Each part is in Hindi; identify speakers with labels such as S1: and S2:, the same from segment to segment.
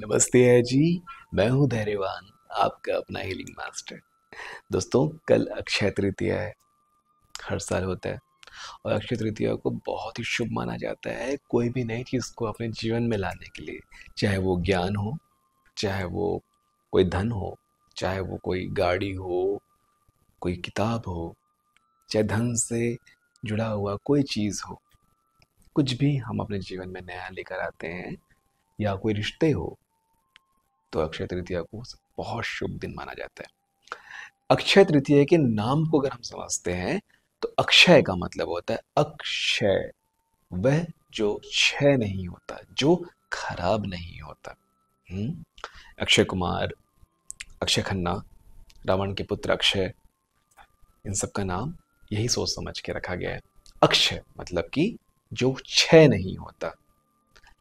S1: नमस्ते है जी मैं हूँ धैर्यवान आपका अपना हीलिंग मास्टर दोस्तों कल अक्षय तृतीया है हर साल होता है और अक्षय तृतीया को बहुत ही शुभ माना जाता है कोई भी नई चीज़ को अपने जीवन में लाने के लिए चाहे वो ज्ञान हो चाहे वो कोई धन हो चाहे वो कोई गाड़ी हो कोई किताब हो चाहे धन से जुड़ा हुआ कोई चीज़ हो कुछ भी हम अपने जीवन में नया लेकर आते हैं या कोई रिश्ते हो तो अक्षय तृतीया को बहुत शुभ दिन माना जाता है अक्षय तृतीय के नाम को अगर हम समझते हैं तो अक्षय का मतलब होता है अक्षय वह जो क्षय नहीं होता जो खराब नहीं होता हम्म? अक्षय कुमार अक्षय खन्ना रावण के पुत्र अक्षय इन सब का नाम यही सोच समझ के रखा गया है अक्षय मतलब कि जो क्षय नहीं होता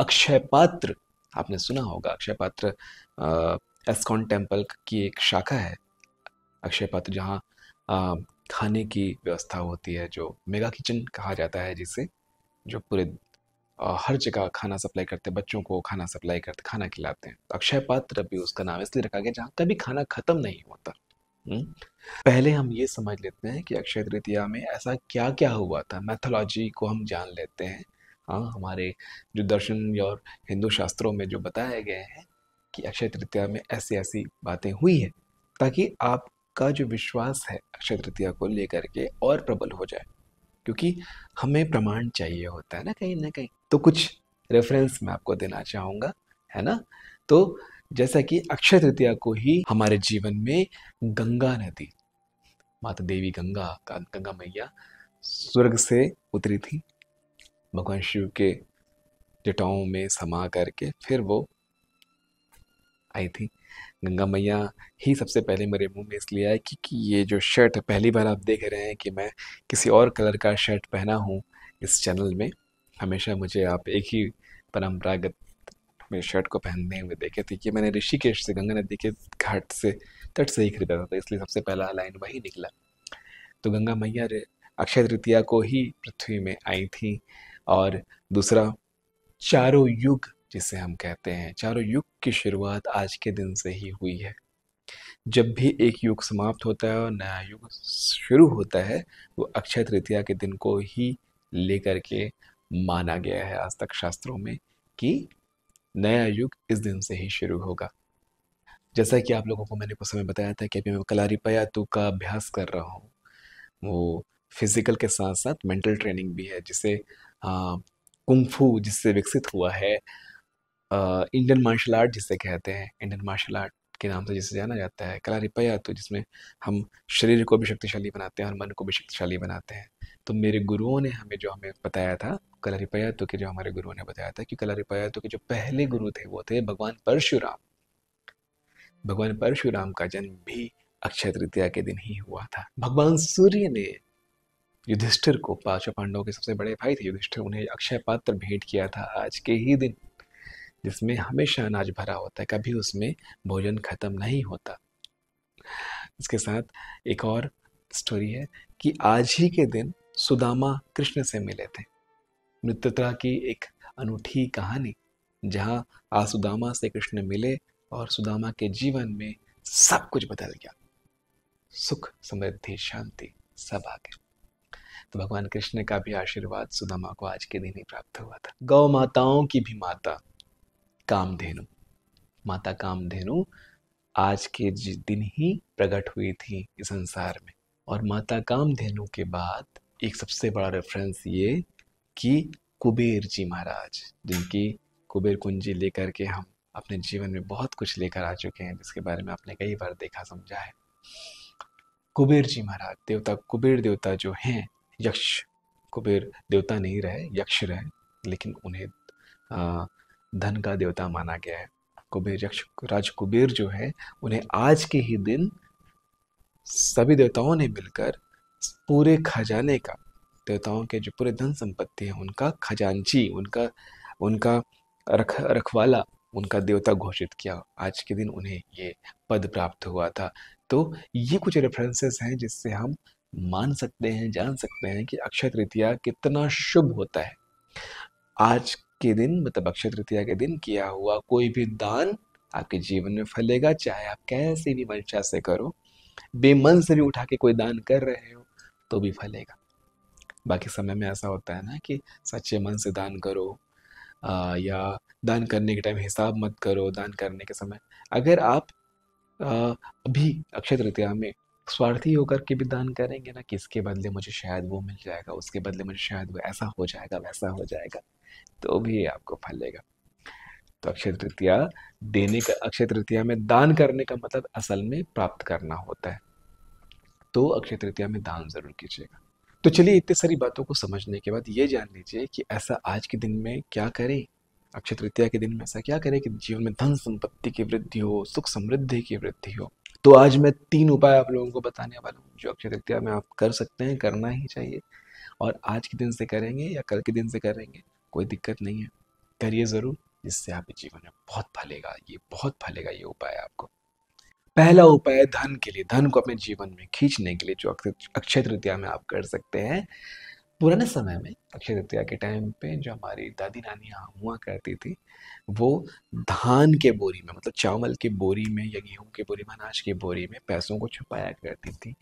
S1: अक्षय पात्र आपने सुना होगा अक्षय पात्र एस्कॉन टेम्पल की एक शाखा है अक्षय पात्र जहाँ खाने की व्यवस्था होती है जो मेगा किचन कहा जाता है जिसे जो पूरे हर जगह खाना सप्लाई करते हैं बच्चों को खाना सप्लाई करते खाना खिलाते हैं तो अक्षय पात्र भी उसका नाम इसलिए रखा गया जहाँ कभी खाना ख़त्म नहीं होता पहले हम ये समझ लेते हैं कि अक्षय तृतीया में ऐसा क्या क्या हुआ था मैथोलॉजी को हम जान लेते हैं हाँ हमारे जो दर्शन और हिंदू शास्त्रों में जो बताए गए हैं कि अक्षय तृतीया में ऐसी ऐसी बातें हुई हैं ताकि आपका जो विश्वास है अक्षय तृतीया को लेकर के और प्रबल हो जाए क्योंकि हमें प्रमाण चाहिए होता है ना कहीं ना कहीं तो कुछ रेफरेंस मैं आपको देना चाहूँगा है ना तो जैसा कि अक्षय तृतीया को ही हमारे जीवन में गंगा नदी माता देवी गंगा गंगा मैया स्वर्ग से उतरी थी भगवान शिव के जटाओं में समा करके फिर वो आई थी गंगा मैया ही सबसे पहले मेरे मुंह में इसलिए आई क्योंकि ये जो शर्ट है पहली बार आप देख रहे हैं कि मैं किसी और कलर का शर्ट पहना हूँ इस चैनल में हमेशा मुझे आप एक ही परम्परागत में शर्ट को पहनने हुए देखे थे कि मैंने ऋषिकेश से गंगा नदी के घाट से तट से ही खरीदा था तो इसलिए सबसे पहला लाइन वही निकला तो गंगा मैया अक्षय तृतीया को ही पृथ्वी में आई थी और दूसरा चारों युग जिसे हम कहते हैं चारों युग की शुरुआत आज के दिन से ही हुई है जब भी एक युग समाप्त होता है और नया युग शुरू होता है वो अक्षय तृतीया के दिन को ही लेकर के माना गया है आज तक शास्त्रों में कि नया युग इस दिन से ही शुरू होगा जैसा कि आप लोगों को मैंने कुछ समय बताया था कि अभी मैं कलारीपयातु का अभ्यास कर रहा हूँ वो फिज़िकल के साथ साथ मेंटल ट्रेनिंग भी है जिसे हाँ, कुंफू जिससे विकसित हुआ है इंडियन मार्शल आर्ट जिसे कहते हैं इंडियन मार्शल आर्ट के नाम से जिसे जाना जाता है कला रिपया तो जिसमें हम शरीर को भी शक्तिशाली बनाते हैं और मन को भी शक्तिशाली बनाते हैं तो मेरे गुरुओं ने हमें जो हमें बताया था कला रिपया तो के जो हमारे गुरुओं ने बताया था कि कला रिपया तो के जो पहले गुरु थे वो थे भगवान परशुराम भगवान परशुराम का जन्म भी अक्षय तृतीया के दिन ही हुआ था भगवान सूर्य ने युधिष्ठिर को पांचों पांडवों के सबसे बड़े भाई थे युधिष्ठिर उन्हें अक्षय पात्र भेंट किया था आज के ही दिन जिसमें हमेशा अनाज भरा होता है कभी उसमें भोजन ख़त्म नहीं होता इसके साथ एक और स्टोरी है कि आज ही के दिन सुदामा कृष्ण से मिले थे मित्रता की एक अनूठी कहानी जहाँ आज सुदामा से कृष्ण मिले और सुदामा के जीवन में सब कुछ बदल गया सुख समृद्धि शांति सब आ गया तो भगवान कृष्ण का भी आशीर्वाद सुदामा को आज के दिन ही प्राप्त हुआ था गौ माताओं की भी माता कामधेनु माता कामधेनु आज के दिन ही प्रकट हुई थी इस संसार में और माता कामधेनु के बाद एक सबसे बड़ा रेफरेंस ये कि कुबेर जी महाराज जिनकी कुबेर कुंजी लेकर के हम अपने जीवन में बहुत कुछ लेकर आ चुके हैं जिसके बारे में आपने कई बार देखा समझा है कुबेर जी महाराज देवता कुबेर देवता जो हैं यक्ष कुबेर देवता नहीं रहे यक्ष रहे लेकिन उन्हें धन का देवता माना गया है कुबेर यक्ष राज कुबेर जो है उन्हें आज के ही दिन सभी देवताओं ने मिलकर पूरे खजाने का देवताओं के जो पूरे धन संपत्ति है उनका खजांची उनका उनका रख रखवाला उनका देवता घोषित किया आज के दिन उन्हें ये पद प्राप्त हुआ था तो ये कुछ रेफरेंसेस हैं जिससे हम मान सकते हैं जान सकते हैं कि अक्षय तृतीया कितना शुभ होता है आज के दिन मतलब अक्षय तृतीया के दिन किया हुआ कोई भी दान आपके जीवन में फलेगा चाहे आप कैसे भी मंशा से करो बेमन से भी उठा के कोई दान कर रहे हो तो भी फलेगा बाकी समय में ऐसा होता है ना कि सच्चे मन से दान करो आ, या दान करने के टाइम हिसाब मत करो दान करने के समय अगर आप आ, अभी अक्षय तृतीया में स्वार्थी होकर के भी दान करेंगे ना किसके बदले मुझे शायद वो मिल जाएगा उसके बदले मुझे शायद वो ऐसा हो जाएगा वैसा हो जाएगा तो भी आपको फल लेगा तो अक्षय तृतीया देने का अक्षय तृतीया में दान करने का मतलब असल में प्राप्त करना होता है तो अक्षय तृतीया में दान जरूर कीजिएगा तो चलिए इतनी सारी बातों को समझने के बाद ये जान लीजिए कि ऐसा आज के दिन में क्या करें अक्षय तृतीया के दिन में ऐसा क्या करें कि जीवन में धन संपत्ति की वृद्धि हो सुख समृद्धि की वृद्धि हो तो आज मैं तीन उपाय आप लोगों को बताने वाला हूँ जो अक्षय तृतीया में आप कर सकते हैं करना ही चाहिए और आज के दिन से करेंगे या कल के दिन से करेंगे कोई दिक्कत नहीं है करिए ज़रूर इससे आपके जीवन में बहुत फलेगा ये बहुत फलेगा ये उपाय आपको पहला उपाय धन के लिए धन को अपने जीवन में खींचने के लिए जो अक्षय तृतीया में आप कर सकते हैं पुराने समय में अक्षय तृतीया के टाइम पे जो हमारी दादी नानी यहाँ हुआ करती थी वो धान के बोरी में मतलब चावल के बोरी में या गेहूँ के बोरी में अनाज के बोरी में पैसों को छुपाया करती थी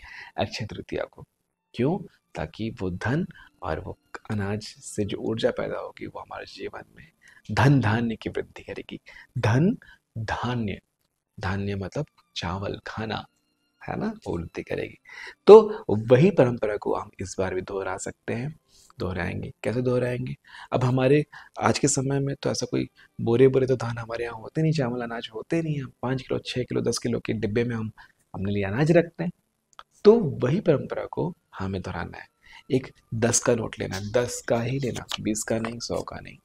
S1: अक्षय तृतीया को क्यों ताकि वो धन और वो अनाज से जो ऊर्जा पैदा होगी वो हमारे जीवन में धन धान्य की वृद्धि करेगी धन धान्य धान्य मतलब चावल खाना है ना वो वृद्धि करेगी तो वही परंपरा को हम इस बार भी दोहरा सकते हैं दोहराएंगे कैसे दोहराएंगे अब हमारे आज के समय में तो ऐसा कोई बोरे बोरे तो धान हमारे यहाँ होते नहीं चावल अनाज होते नहीं हम पाँच किलो छः किलो दस किलो के डिब्बे में हम अपने लिए अनाज रखते हैं तो वही परंपरा को हमें दोहराना है एक दस का नोट लेना है दस का ही लेना बीस का नहीं सौ का नहीं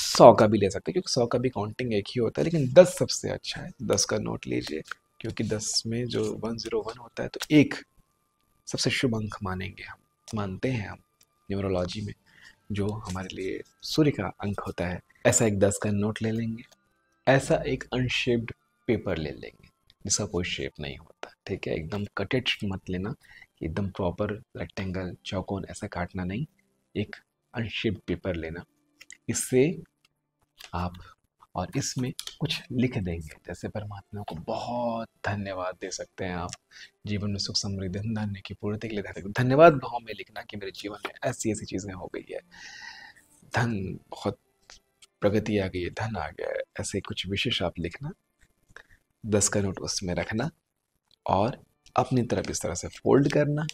S1: सौ का भी ले सकते क्योंकि सौ का भी काउंटिंग एक ही होता है लेकिन दस सबसे अच्छा है दस का नोट लीजिए क्योंकि दस में जो वन ज़ीरो वन होता है तो एक सबसे शुभ अंक मानेंगे हम मानते हैं हम न्यूमरोलॉजी में जो हमारे लिए सूर्य का अंक होता है ऐसा एक दस का नोट ले लेंगे ऐसा एक अनशेप्ड पेपर ले लेंगे जिसका कोई शेप नहीं होता ठीक है एकदम कटेड मत लेना एकदम प्रॉपर रेक्टेंगल चौकोन ऐसा काटना नहीं एक अनशिप पेपर लेना इससे आप और इसमें कुछ लिख देंगे जैसे परमात्मा को बहुत धन्यवाद दे सकते हैं आप जीवन में सुख समृद्धि धन्य की पूर्ति के लिए धन्यवाद भाव में लिखना कि मेरे जीवन में ऐसी ऐसी चीज़ें हो गई है धन बहुत प्रगति आ गई है धन आ गया है ऐसे कुछ विशेष आप लिखना दस का नोट उसमें रखना और अपनी तरफ इस तरह से फोल्ड करना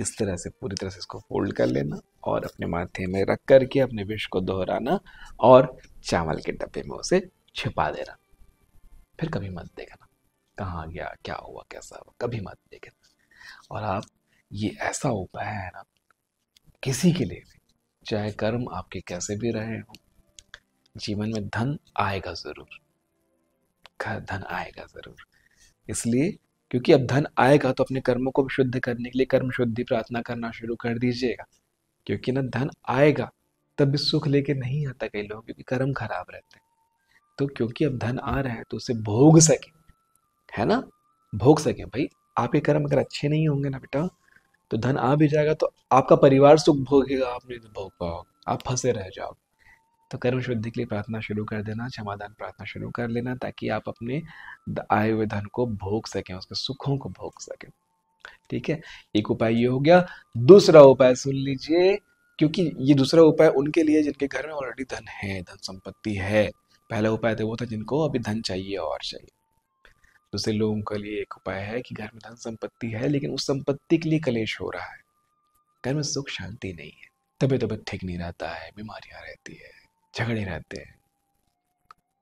S1: इस तरह से पूरी तरह से इसको फोल्ड कर लेना और अपने माथे में रख करके अपने विष को दोहराना और चावल के डब्बे में उसे छिपा देना फिर कभी मत देखना कहाँ गया क्या हुआ कैसा हुआ कभी मत देखना और आप ये ऐसा उपाय है ना किसी के लिए भी चाहे कर्म आपके कैसे भी रहे हों जीवन में धन आएगा ज़रूर धन आएगा ज़रूर इसलिए क्योंकि अब धन आएगा तो अपने कर्मों को भी शुद्ध करने के लिए कर्म शुद्धि प्रार्थना करना शुरू कर दीजिएगा क्योंकि ना धन आएगा तब भी सुख लेके नहीं आता कई लोग क्योंकि कर्म खराब रहते हैं तो क्योंकि अब धन आ रहा है तो उसे भोग सके है ना भोग सके भाई आपके कर्म अगर अच्छे नहीं होंगे ना बेटा तो धन आ भी जाएगा तो आपका परिवार सुख भोगेगा आप नहीं तो भोग पाओगे आप फंसे रह जाओगे तो कर्म शुद्धि के लिए प्रार्थना शुरू कर देना क्षमादान प्रार्थना शुरू कर लेना ताकि आप अपने आए हुए धन को भोग सकें उसके सुखों को भोग सकें ठीक है एक उपाय ये हो गया दूसरा उपाय सुन लीजिए क्योंकि ये दूसरा उपाय उनके लिए जिनके घर में ऑलरेडी धन है धन संपत्ति है पहला उपाय तो वो था जिनको अभी धन चाहिए और चाहिए दूसरे लोगों के लिए एक उपाय है कि घर में धन संपत्ति है लेकिन उस संपत्ति के लिए कलेश हो रहा है घर में सुख शांति नहीं है तबीयत तबियत ठीक नहीं रहता है बीमारियां रहती है झगड़े रहते हैं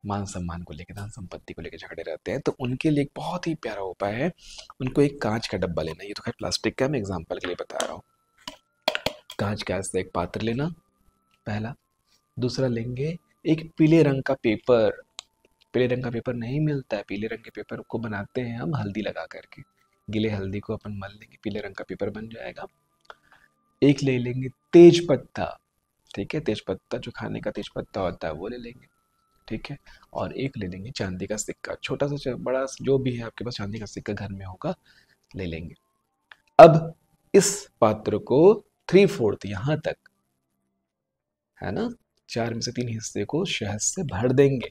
S1: मान सम्मान को लेकर धन संपत्ति को लेकर झगड़े रहते हैं तो उनके लिए एक बहुत ही प्यारा उपाय है उनको एक कांच का डब्बा लेना ये तो खैर प्लास्टिक का मैं एग्जाम्पल के लिए बता रहा हूँ कांच का ऐसा एक पात्र लेना पहला दूसरा लेंगे एक पीले रंग का पेपर पीले रंग का पेपर नहीं मिलता है पीले रंग के पेपर को बनाते हैं हम हल्दी लगा करके गीले हल्दी को अपन मल लेंगे पीले रंग का पेपर बन जाएगा एक ले लेंगे तेज पत्ता ठीक है तेज पत्ता जो खाने का तेज पत्ता होता है वो ले लेंगे ठीक है और एक ले लेंगे चांदी का सिक्का छोटा सा बड़ा जो भी है आपके पास चांदी का सिक्का घर में होगा ले लेंगे अब इस पात्र को थ्री फोर्थ यहां तक है ना चार में से तीन हिस्से को शहद से भर देंगे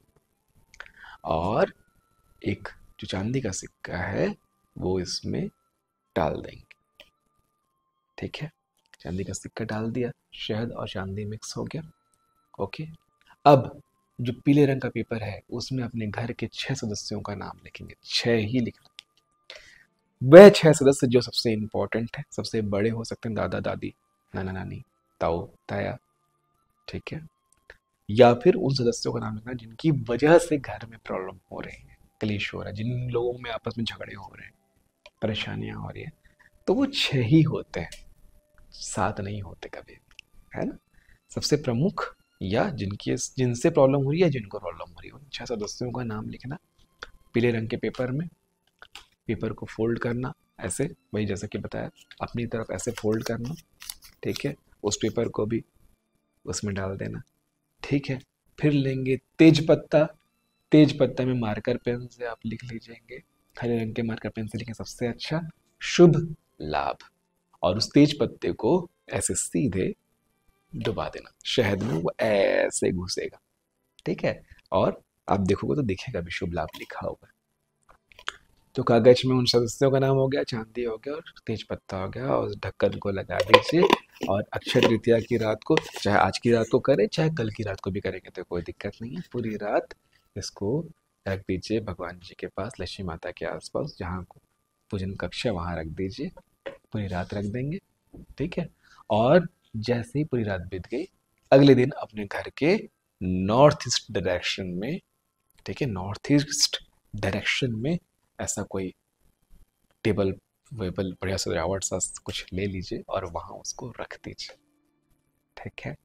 S1: और एक जो चांदी का सिक्का है वो इसमें डाल देंगे ठीक है चांदी का सिक्का डाल दिया शहद और चांदी मिक्स हो गया ओके अब जो पीले रंग का पेपर है उसमें अपने घर के छह सदस्यों का नाम लिखेंगे छह ही लिखना वह छह सदस्य जो सबसे इंपॉर्टेंट है सबसे बड़े हो सकते हैं दादा दादी नाना नानी ताऊ ताया ठीक है या फिर उन सदस्यों का नाम लिखना जिनकी वजह से घर में प्रॉब्लम हो रही है क्लेश हो रहा है जिन लोगों में आपस में झगड़े हो रहे हैं परेशानियां हो रही है तो वो छह ही होते हैं साथ नहीं होते कभी है ना सबसे प्रमुख या जिनकी जिनसे प्रॉब्लम हो रही है जिनको प्रॉब्लम हो रही है उन छह सदस्यों का नाम लिखना पीले रंग के पेपर में पेपर को फोल्ड करना ऐसे वही जैसा कि बताया अपनी तरफ ऐसे फोल्ड करना ठीक है उस पेपर को भी उसमें डाल देना ठीक है फिर लेंगे तेज पत्ता तेज पत्ता में मार्कर पेन से आप लिख लीजिएंगे हरे रंग के मार्कर पेन से लिखें सबसे अच्छा शुभ लाभ और उस तेज पत्ते को ऐसे सीधे डुबा देना शहद में वो ऐसे घुसेगा ठीक है और आप देखोगे तो दिखेगा भी शुभ लाभ लिखा होगा तो कागज में उन सदस्यों का नाम हो गया चांदी हो गया और तेज पत्ता हो गया और ढक्कन को लगा दीजिए और अक्षय तृतीया की रात को चाहे आज की रात को करें चाहे कल की रात को भी करेंगे तो कोई दिक्कत नहीं है पूरी रात इसको रख दीजिए भगवान जी के पास लक्ष्मी माता के आसपास जहाँ पूजन कक्षा वहाँ रख दीजिए पूरी रात रख देंगे ठीक है और जैसे ही पूरी रात बीत गई अगले दिन अपने घर के नॉर्थ ईस्ट डायरेक्शन में ठीक है नॉर्थ ईस्ट डायरेक्शन में ऐसा कोई टेबल वेबल बढ़िया सजावट सा कुछ ले लीजिए और वहाँ उसको रख दीजिए ठीक है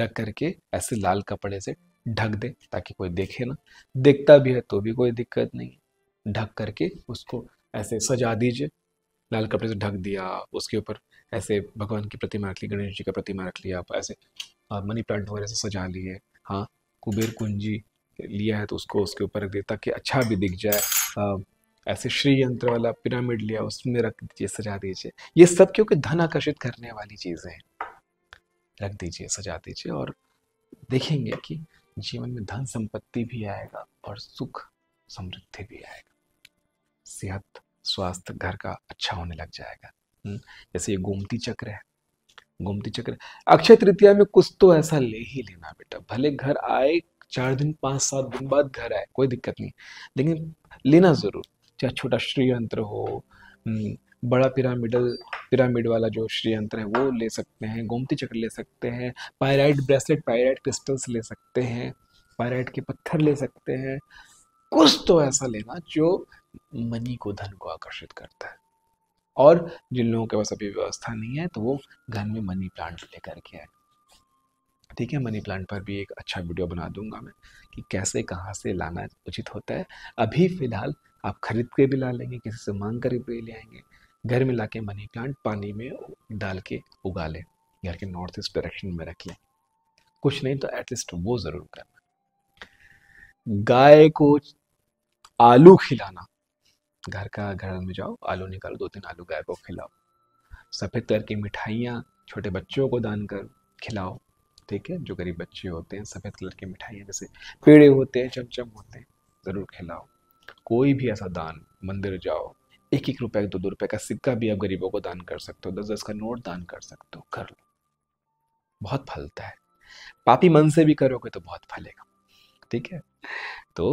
S1: रख करके ऐसे लाल कपड़े से ढक दे ताकि कोई देखे ना देखता भी है तो भी कोई दिक्कत नहीं ढक करके उसको ऐसे सजा दीजिए लाल कपड़े से ढक दिया उसके ऊपर ऐसे भगवान की प्रतिमा रख ली गणेश जी का प्रतिमा रख लिया आप ऐसे मनी प्लांट वगैरह से सजा लिए हाँ कुबेर कुंजी लिया है तो उसको उसके ऊपर रख दिया ताकि अच्छा भी दिख जाए आ, ऐसे श्री यंत्र वाला पिरामिड लिया उसमें रख दीजिए सजा दीजिए ये सब क्योंकि धन आकर्षित करने वाली चीज़ें हैं रख दीजिए सजा दीजिए और देखेंगे कि जीवन में धन संपत्ति भी आएगा और सुख समृद्धि भी आएगा सेहत स्वास्थ्य घर का अच्छा होने लग जाएगा जैसे ये गोमती चक्र है गोमती चक्र अक्षय तृतीया में कुछ तो ऐसा ले ही लेना बेटा भले घर आए चार दिन पांच सात दिन बाद घर आए कोई दिक्कत नहीं लेकिन लेना ज़रूर चाहे छोटा श्रीयंत्र हो बड़ा पिरामिडल पिरामिड वाला जो श्रीयंत्र है वो ले सकते हैं गोमती चक्र ले सकते हैं पायराइट ब्रेसलेट पायराइट क्रिस्टल्स ले सकते हैं पायराइट के पत्थर ले सकते हैं कुछ तो ऐसा लेना जो मनी को धन को आकर्षित करता है और जिन लोगों के पास अभी व्यवस्था नहीं है तो वो घर में मनी प्लांट लेकर के आए ठीक है मनी प्लांट पर भी एक अच्छा वीडियो बना दूंगा मैं कि कैसे कहाँ से लाना उचित होता है अभी फ़िलहाल आप खरीद के भी ला लेंगे किसी से मांग कर भी ले आएंगे घर में ला के मनी प्लांट पानी में डाल के उगा लें घर के नॉर्थ ईस्ट डायरेक्शन में रख लें कुछ नहीं तो एटलीस्ट वो ज़रूर करना गाय को आलू खिलाना घर का घर में जाओ आलू निकालो दो तीन आलू गाय को खिलाओ सफ़ेद कलर की मिठाइयाँ छोटे बच्चों को दान कर खिलाओ ठीक है जो गरीब बच्चे होते हैं सफ़ेद कलर की मिठाइयाँ जैसे पेड़े होते हैं चमचम होते हैं ज़रूर खिलाओ कोई भी ऐसा दान मंदिर जाओ एक एक रुपये दो दो रुपये का सिक्का भी आप गरीबों को दान कर सकते हो दस दस का नोट दान कर सकते हो कर लो बहुत फलता है पापी मन से भी करोगे तो बहुत फलेगा ठीक है तो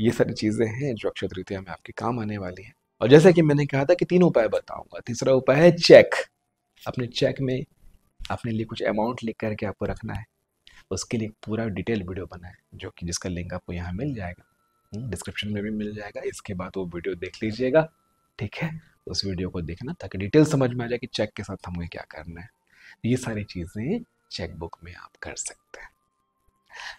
S1: ये सारी चीज़ें हैं जो अक्षय तृतीया में आपके काम आने वाली हैं और जैसा कि मैंने कहा था कि तीन उपाय बताऊंगा तीसरा उपाय है चेक अपने चेक में अपने लिए कुछ अमाउंट लिख करके आपको रखना है उसके लिए पूरा डिटेल वीडियो बनाए जो कि जिसका लिंक आपको यहाँ मिल जाएगा डिस्क्रिप्शन हम्म, में भी मिल जाएगा इसके बाद वो वीडियो देख लीजिएगा ठीक है उस वीडियो को देखना ताकि डिटेल समझ में आ जाए कि चेक के साथ हमें क्या करना है ये सारी चीज़ें चेकबुक में आप कर सकते हैं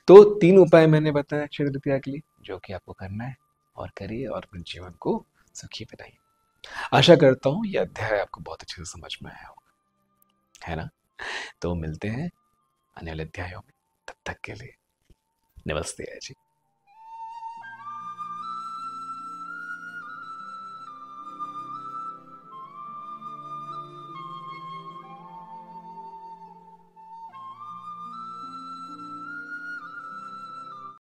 S1: तो तीन उपाय मैंने बताया अक्षय तृतीया के लिए जो कि आपको करना है और करिए और अपने जीवन को सुखी बनाइए आशा करता हूँ यह अध्याय आपको बहुत अच्छे से समझ में आया होगा है ना तो मिलते हैं आने वाले अध्यायों में तब तक के लिए नमस्ते जी